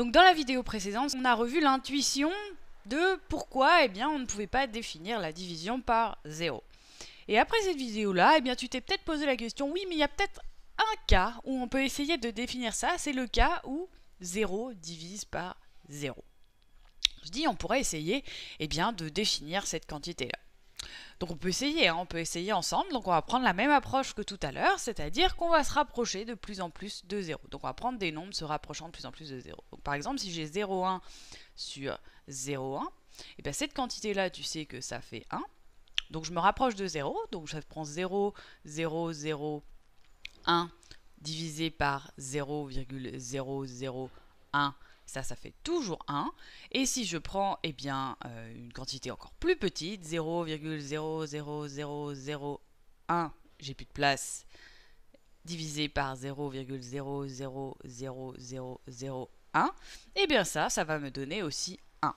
Donc dans la vidéo précédente, on a revu l'intuition de pourquoi eh bien, on ne pouvait pas définir la division par 0. Et après cette vidéo-là, eh bien, tu t'es peut-être posé la question, oui, mais il y a peut-être un cas où on peut essayer de définir ça, c'est le cas où 0 divise par 0. Je dis, on pourrait essayer eh bien, de définir cette quantité-là. Donc on peut essayer, hein. on peut essayer ensemble. Donc on va prendre la même approche que tout à l'heure, c'est-à-dire qu'on va se rapprocher de plus en plus de 0. Donc on va prendre des nombres se rapprochant de plus en plus de 0. par exemple, si j'ai 0,1 sur 0,1, et eh bien cette quantité-là, tu sais que ça fait 1. Donc je me rapproche de 0, donc je prends 0, 0, 1 divisé par 0,001 1, ça, ça fait toujours 1. Et si je prends eh bien, euh, une quantité encore plus petite, 0,00001, j'ai plus de place, divisé par 0,0000001, eh bien ça, ça va me donner aussi 1.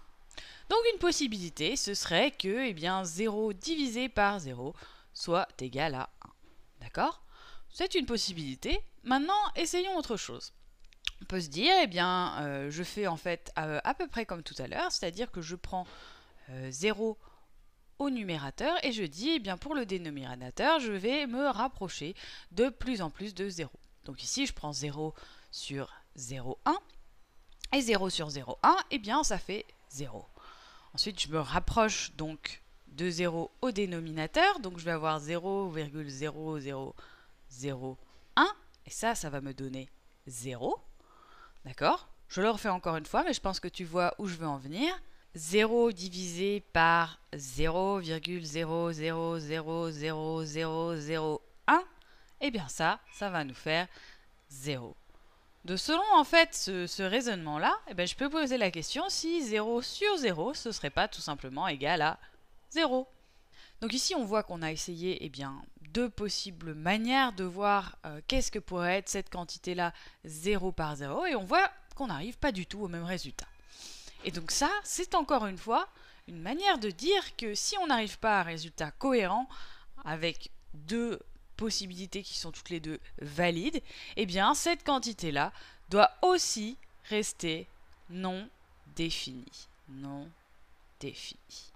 Donc une possibilité, ce serait que eh bien, 0 divisé par 0 soit égal à 1. D'accord C'est une possibilité. Maintenant, essayons autre chose on peut se dire, eh bien, euh, je fais en fait à, peu près comme tout à l'heure, c'est-à-dire que je prends 0 euh, au numérateur et je dis, eh bien, pour le dénominateur, je vais me rapprocher de plus en plus de 0. Donc ici, je prends 0 sur 0,1 et 0 sur 0,1, eh bien, ça fait 0. Ensuite, je me rapproche donc de 0 au dénominateur, donc je vais avoir 0,0001 et ça, ça va me donner 0. D'accord Je le refais encore une fois, mais je pense que tu vois où je veux en venir. 0 divisé par 0,0000001, eh bien ça, ça va nous faire 0. De selon en fait ce, raisonnement-là, eh bien, je peux poser la question si 0 sur 0, ce serait pas tout simplement égal à 0. Donc ici, on voit qu'on a essayé eh bien, deux possibles manières de voir euh, qu'est-ce que pourrait être cette quantité-là 0 par 0 et on voit qu'on n'arrive pas du tout au même résultat. Et donc ça, c'est encore une fois une manière de dire que si on n'arrive pas à un résultat cohérent avec deux possibilités qui sont toutes les deux valides, eh bien cette quantité-là doit aussi rester non définie. Non définie.